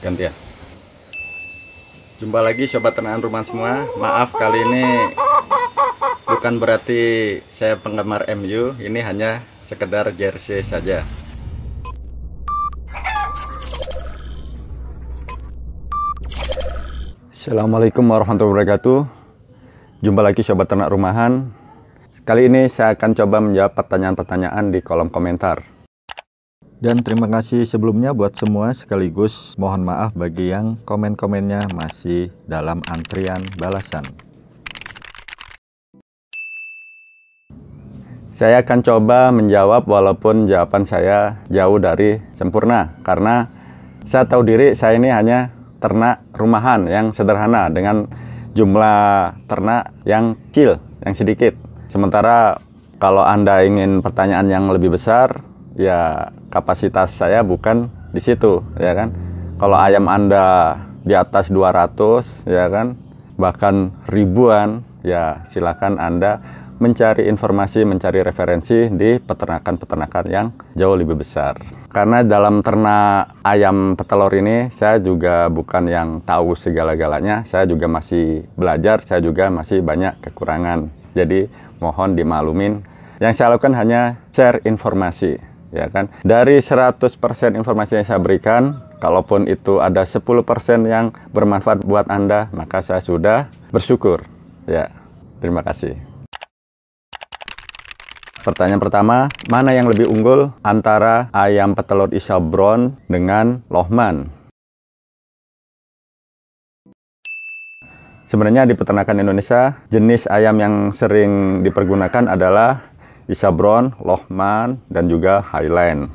Ganti ya. Jumpa lagi sobat tenaan rumah semua. Maaf kali ini bukan berarti saya penggemar MU, ini hanya sekedar jersey saja. Assalamualaikum warahmatullahi wabarakatuh. Jumpa lagi sobat ternak rumahan. Kali ini saya akan coba menjawab pertanyaan-pertanyaan di kolom komentar. Dan terima kasih sebelumnya buat semua sekaligus mohon maaf bagi yang komen-komennya masih dalam antrian balasan. Saya akan coba menjawab walaupun jawaban saya jauh dari sempurna karena saya tahu diri saya ini hanya ternak rumahan yang sederhana dengan jumlah ternak yang kecil, yang sedikit. Sementara kalau Anda ingin pertanyaan yang lebih besar, ya kapasitas saya bukan di situ ya kan kalau ayam anda di atas 200 ya kan bahkan ribuan ya silakan anda mencari informasi mencari referensi di peternakan-peternakan yang jauh lebih besar karena dalam ternak ayam petelur ini saya juga bukan yang tahu segala-galanya saya juga masih belajar saya juga masih banyak kekurangan jadi mohon dimaklumin yang saya lakukan hanya share informasi ya kan dari 100% informasi yang saya berikan kalaupun itu ada 10% yang bermanfaat buat Anda maka saya sudah bersyukur ya terima kasih Pertanyaan pertama, mana yang lebih unggul antara ayam petelur isabron Brown dengan Lohman? Sebenarnya di peternakan Indonesia, jenis ayam yang sering dipergunakan adalah Isabron, Lohman, dan juga Highland.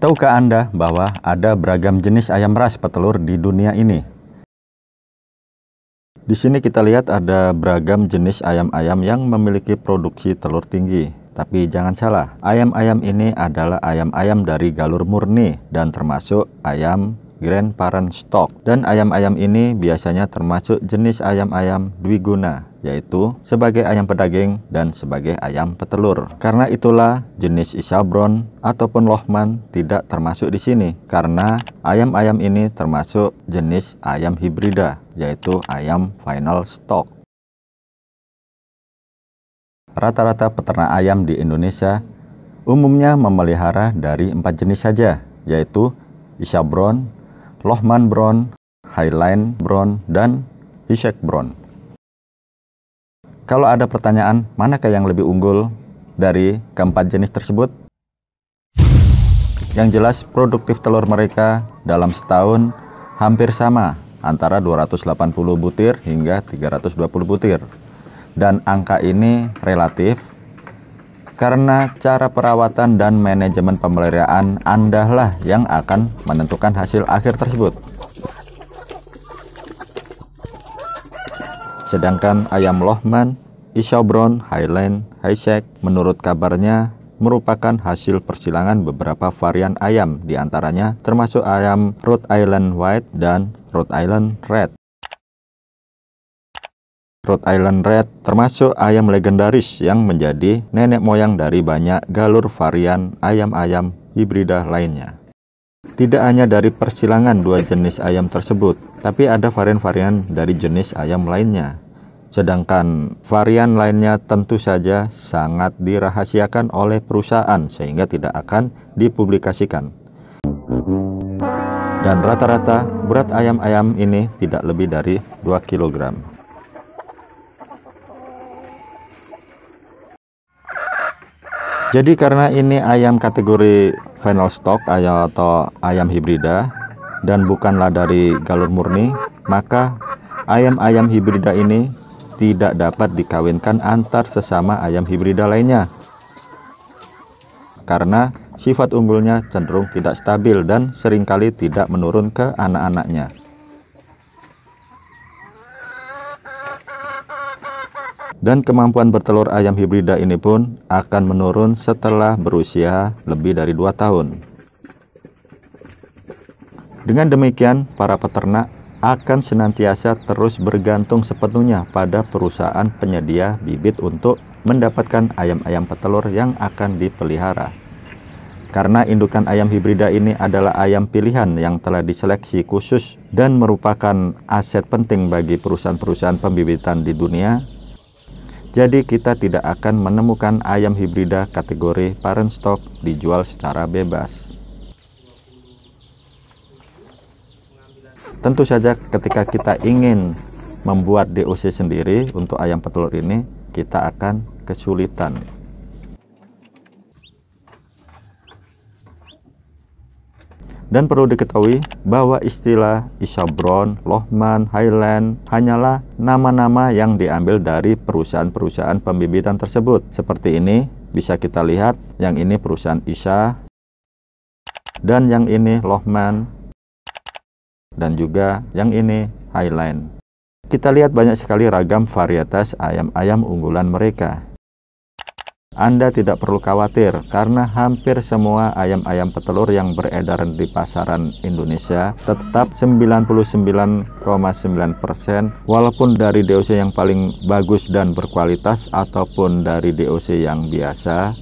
Tahukah Anda bahwa ada beragam jenis ayam ras petelur di dunia ini? Di sini kita lihat ada beragam jenis ayam-ayam yang memiliki produksi telur tinggi. Tapi jangan salah, ayam-ayam ini adalah ayam-ayam dari galur murni dan termasuk ayam Grand Parent stock. Dan ayam-ayam ini biasanya termasuk jenis ayam-ayam dwiguna yaitu sebagai ayam pedaging dan sebagai ayam petelur. Karena itulah jenis isabron ataupun lohman tidak termasuk di sini karena ayam-ayam ini termasuk jenis ayam hibrida yaitu ayam final stock. Rata-rata peternak ayam di Indonesia umumnya memelihara dari empat jenis saja, yaitu isabron, Lohman Brown, Highline Brown, dan Ishak Brown. Kalau ada pertanyaan, manakah yang lebih unggul dari keempat jenis tersebut? Yang jelas, produktif telur mereka dalam setahun hampir sama antara 280 butir hingga 320 butir. Dan angka ini relatif karena cara perawatan dan manajemen pemeliharaan Anda yang akan menentukan hasil akhir tersebut. Sedangkan ayam lohman, isobron, highland, highsek menurut kabarnya merupakan hasil persilangan beberapa varian ayam diantaranya termasuk ayam Rhode Island White dan Rhode Island Red. Rhode Island Red termasuk ayam legendaris yang menjadi nenek moyang dari banyak galur varian ayam-ayam hibrida lainnya. Tidak hanya dari persilangan dua jenis ayam tersebut, tapi ada varian-varian dari jenis ayam lainnya. Sedangkan varian lainnya tentu saja sangat dirahasiakan oleh perusahaan sehingga tidak akan dipublikasikan. Dan rata-rata berat ayam-ayam ini tidak lebih dari 2 kg. Jadi karena ini ayam kategori final stock atau ayam hibrida dan bukanlah dari galur murni, maka ayam-ayam hibrida ini tidak dapat dikawinkan antar sesama ayam hibrida lainnya. Karena sifat unggulnya cenderung tidak stabil dan seringkali tidak menurun ke anak-anaknya. Dan kemampuan bertelur ayam hibrida ini pun akan menurun setelah berusia lebih dari 2 tahun. Dengan demikian, para peternak akan senantiasa terus bergantung sepenuhnya pada perusahaan penyedia bibit untuk mendapatkan ayam-ayam petelur yang akan dipelihara. Karena indukan ayam hibrida ini adalah ayam pilihan yang telah diseleksi khusus dan merupakan aset penting bagi perusahaan-perusahaan pembibitan di dunia, jadi kita tidak akan menemukan ayam hibrida kategori parent stock dijual secara bebas. Tentu saja ketika kita ingin membuat DOC sendiri untuk ayam petelur ini, kita akan kesulitan Dan perlu diketahui bahwa istilah Isabron, Lohman, Highland hanyalah nama-nama yang diambil dari perusahaan-perusahaan pembibitan tersebut. Seperti ini bisa kita lihat yang ini perusahaan Isha dan yang ini Lohman dan juga yang ini Highland. Kita lihat banyak sekali ragam varietas ayam-ayam unggulan mereka anda tidak perlu khawatir karena hampir semua ayam-ayam petelur yang beredar di pasaran Indonesia tetap 99,9% walaupun dari DOC yang paling bagus dan berkualitas ataupun dari DOC yang biasa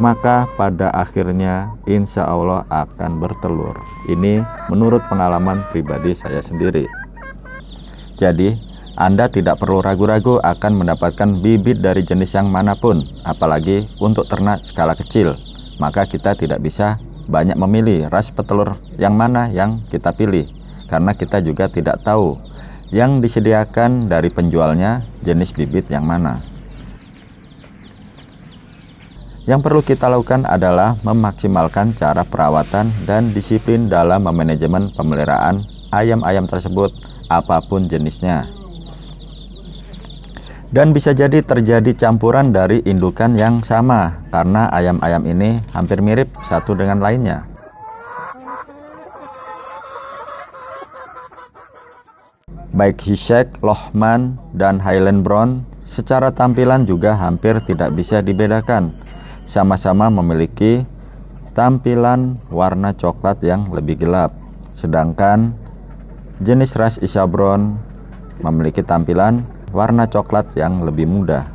maka pada akhirnya insya Allah akan bertelur. Ini menurut pengalaman pribadi saya sendiri. Jadi anda tidak perlu ragu-ragu akan mendapatkan bibit dari jenis yang manapun, apalagi untuk ternak skala kecil. Maka kita tidak bisa banyak memilih ras petelur yang mana yang kita pilih, karena kita juga tidak tahu yang disediakan dari penjualnya jenis bibit yang mana. Yang perlu kita lakukan adalah memaksimalkan cara perawatan dan disiplin dalam memanajemen pemeliharaan ayam-ayam tersebut, apapun jenisnya dan bisa jadi terjadi campuran dari indukan yang sama karena ayam-ayam ini hampir mirip satu dengan lainnya. Baik Hisek, Lohman, dan Highland Brown secara tampilan juga hampir tidak bisa dibedakan. Sama-sama memiliki tampilan warna coklat yang lebih gelap. Sedangkan jenis ras Isabron memiliki tampilan warna coklat yang lebih muda.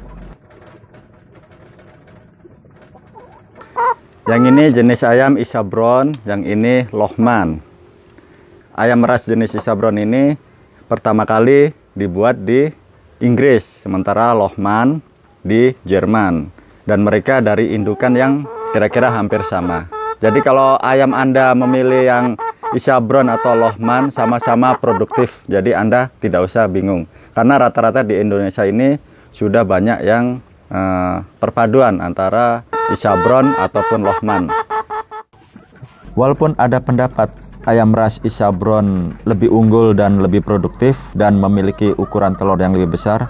Yang ini jenis ayam Isabron, yang ini Lohman. Ayam ras jenis Isabron ini pertama kali dibuat di Inggris, sementara Lohman di Jerman. Dan mereka dari indukan yang kira-kira hampir sama. Jadi kalau ayam Anda memilih yang Isabron atau Lohman sama-sama produktif, jadi Anda tidak usah bingung karena rata-rata di Indonesia ini sudah banyak yang eh, perpaduan antara Isabron ataupun Lohman. Walaupun ada pendapat ayam ras Isabron lebih unggul dan lebih produktif dan memiliki ukuran telur yang lebih besar,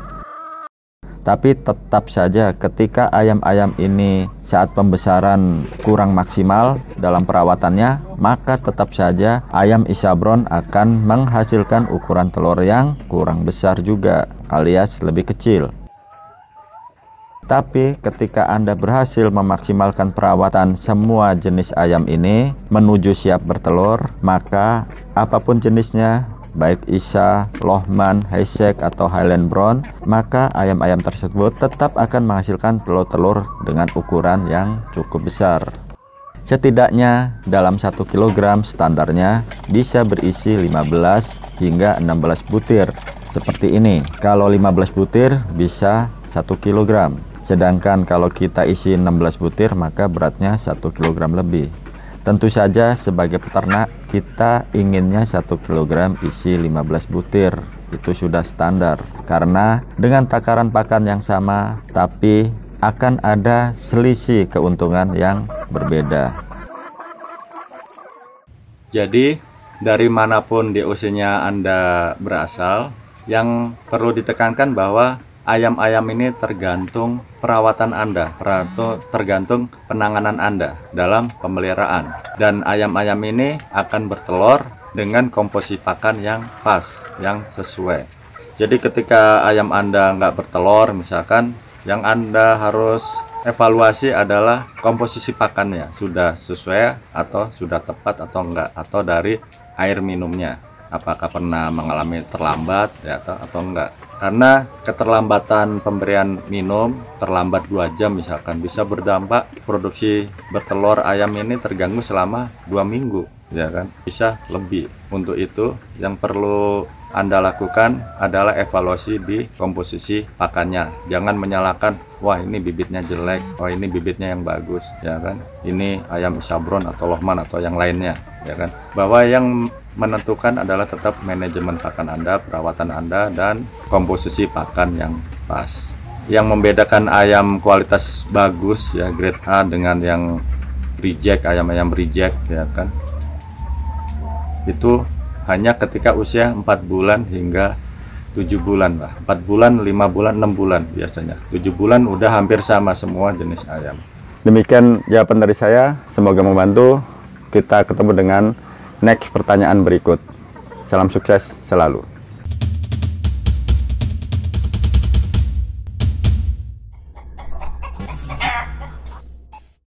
tapi tetap saja ketika ayam-ayam ini saat pembesaran kurang maksimal dalam perawatannya, maka tetap saja ayam isabron akan menghasilkan ukuran telur yang kurang besar juga alias lebih kecil. Tapi ketika Anda berhasil memaksimalkan perawatan semua jenis ayam ini menuju siap bertelur, maka apapun jenisnya baik Isha, Lohman, Hasek atau Highland Brown, maka ayam-ayam tersebut tetap akan menghasilkan telur-telur dengan ukuran yang cukup besar. Setidaknya dalam 1 kg standarnya bisa berisi 15 hingga 16 butir. Seperti ini, kalau 15 butir bisa 1 kg. Sedangkan kalau kita isi 16 butir maka beratnya 1 kg lebih. Tentu saja sebagai peternak kita inginnya 1 kg isi 15 butir itu sudah standar karena dengan takaran pakan yang sama tapi akan ada selisih keuntungan yang berbeda. Jadi dari manapun DOC-nya Anda berasal, yang perlu ditekankan bahwa ayam-ayam ini tergantung perawatan Anda, atau tergantung penanganan Anda dalam pemeliharaan. Dan ayam-ayam ini akan bertelur dengan komposisi pakan yang pas, yang sesuai. Jadi ketika ayam Anda nggak bertelur misalkan, yang Anda harus evaluasi adalah komposisi pakannya sudah sesuai atau sudah tepat atau enggak atau dari air minumnya apakah pernah mengalami terlambat ya, atau atau enggak karena keterlambatan pemberian minum terlambat dua jam misalkan bisa berdampak produksi bertelur ayam ini terganggu selama dua minggu ya kan bisa lebih untuk itu yang perlu anda lakukan adalah evaluasi di komposisi pakannya. Jangan menyalahkan, wah ini bibitnya jelek, wah ini bibitnya yang bagus, ya kan? Ini ayam sabron atau lohman atau yang lainnya, ya kan? Bahwa yang menentukan adalah tetap manajemen pakan Anda, perawatan Anda, dan komposisi pakan yang pas. Yang membedakan ayam kualitas bagus ya grade A dengan yang reject ayam-ayam reject ya kan itu hanya ketika usia 4 bulan hingga 7 bulan lah 4 bulan 5 bulan 6 bulan biasanya 7 bulan udah hampir sama semua jenis ayam demikian jawaban dari saya semoga membantu kita ketemu dengan next pertanyaan berikut. Salam sukses selalu.